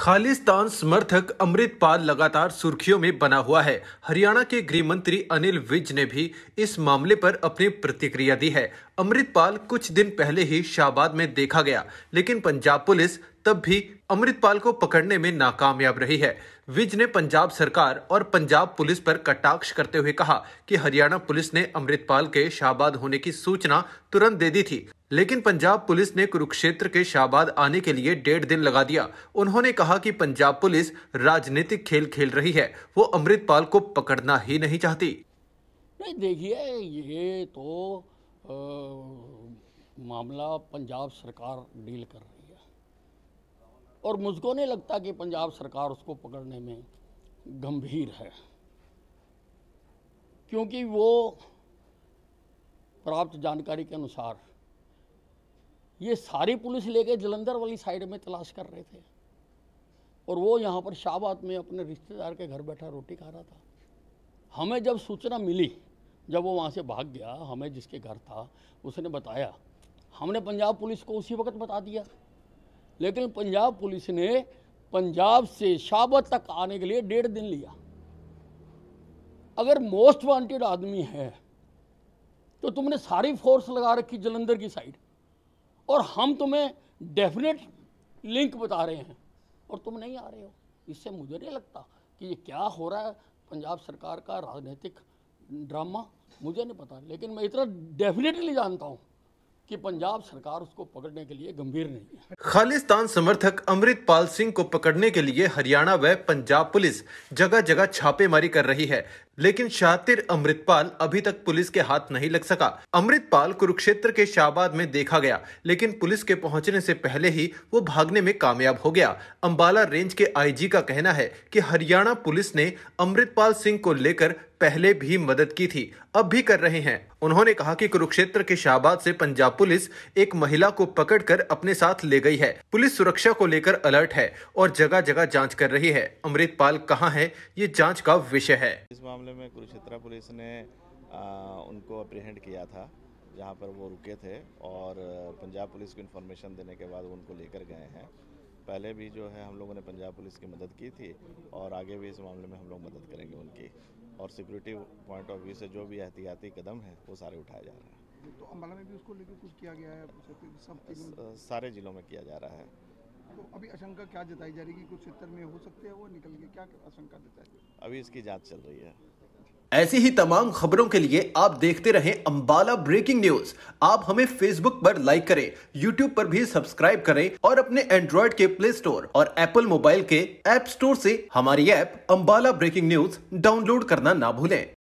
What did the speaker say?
खालिस्तान समर्थक अमृतपाल लगातार सुर्खियों में बना हुआ है हरियाणा के गृह मंत्री अनिल विज ने भी इस मामले पर अपनी प्रतिक्रिया दी है अमृतपाल कुछ दिन पहले ही शाहबाद में देखा गया लेकिन पंजाब पुलिस तब भी अमृतपाल को पकड़ने में नाकामयाब रही है विज ने पंजाब सरकार और पंजाब पुलिस पर कटाक्ष करते हुए कहा कि हरियाणा पुलिस ने अमृतपाल के शाहबाद होने की सूचना तुरंत दे दी थी लेकिन पंजाब पुलिस ने कुरुक्षेत्र के शाहबाद आने के लिए डेढ़ दिन लगा दिया उन्होंने कहा कि पंजाब पुलिस राजनीतिक खेल खेल रही है वो अमृतपाल को पकड़ना ही नहीं चाहती नहीं देखिए ये तो आ, मामला पंजाब सरकार डील कर रही और मुझको नहीं लगता कि पंजाब सरकार उसको पकड़ने में गंभीर है क्योंकि वो प्राप्त जानकारी के अनुसार ये सारी पुलिस लेके जलंधर वाली साइड में तलाश कर रहे थे और वो यहाँ पर शाहबाद में अपने रिश्तेदार के घर बैठा रोटी खा रहा था हमें जब सूचना मिली जब वो वहाँ से भाग गया हमें जिसके घर था उसने बताया हमने पंजाब पुलिस को उसी वक्त बता दिया लेकिन पंजाब पुलिस ने पंजाब से शाबत तक आने के लिए डेढ़ दिन लिया अगर मोस्ट वांटेड आदमी है तो तुमने सारी फोर्स लगा रखी जलंधर की साइड और हम तुम्हें डेफिनेट लिंक बता रहे हैं और तुम नहीं आ रहे हो इससे मुझे नहीं लगता कि ये क्या हो रहा है पंजाब सरकार का राजनीतिक ड्रामा मुझे नहीं पता लेकिन मैं इतना डेफिनेटली जानता हूँ कि पंजाब सरकार उसको पकड़ने के लिए गंभीर नहीं है खालिस्तान समर्थक अमृतपाल सिंह को पकड़ने के लिए हरियाणा व पंजाब पुलिस जगह जगह छापेमारी कर रही है लेकिन शातिर अमृतपाल अभी तक पुलिस के हाथ नहीं लग सका अमृतपाल कुरुक्षेत्र के शाहबाद में देखा गया लेकिन पुलिस के पहुंचने से पहले ही वो भागने में कामयाब हो गया अंबाला रेंज के आईजी का कहना है कि हरियाणा पुलिस ने अमृतपाल सिंह को लेकर पहले भी मदद की थी अब भी कर रहे हैं उन्होंने कहा कि कुरुक्षेत्र के शाहबाद से पंजाब पुलिस एक महिला को पकड़कर अपने साथ ले गई है पुलिस सुरक्षा को लेकर अलर्ट है और जगह जगह जांच कर रही है अमृतपाल कहाँ है ये जांच का विषय है इस मामले में कुरुक्षेत्र पुलिस ने आ, उनको अप्रीहेंड किया था जहाँ पर वो रुके थे और पंजाब पुलिस को इन्फॉर्मेशन देने के बाद उनको लेकर गए हैं पहले भी जो है हम लोगों ने पंजाब पुलिस की मदद की थी और आगे भी इस मामले में हम लोग मदद करेंगे उनकी और सिक्योरिटी पॉइंट ऑफ व्यू से जो भी एहतियाती कदम है वो सारे उठाए जा रहे हैं तो अम्बाला में भी उसको लेकर कुछ किया गया है सारे ज़िलों में किया जा रहा है तो अभी आशंका क्या जताई जा रही है कि कुछ क्षेत्र में हो सकते हैं वो निकल के क्या आशंका जताई अभी इसकी जाँच चल रही है ऐसी ही तमाम खबरों के लिए आप देखते रहें अंबाला ब्रेकिंग न्यूज आप हमें फेसबुक पर लाइक करें यूट्यूब पर भी सब्सक्राइब करें और अपने एंड्रॉइड के प्ले स्टोर और एप्पल मोबाइल के ऐप स्टोर से हमारी app Ambala breaking news download करना ना भूलें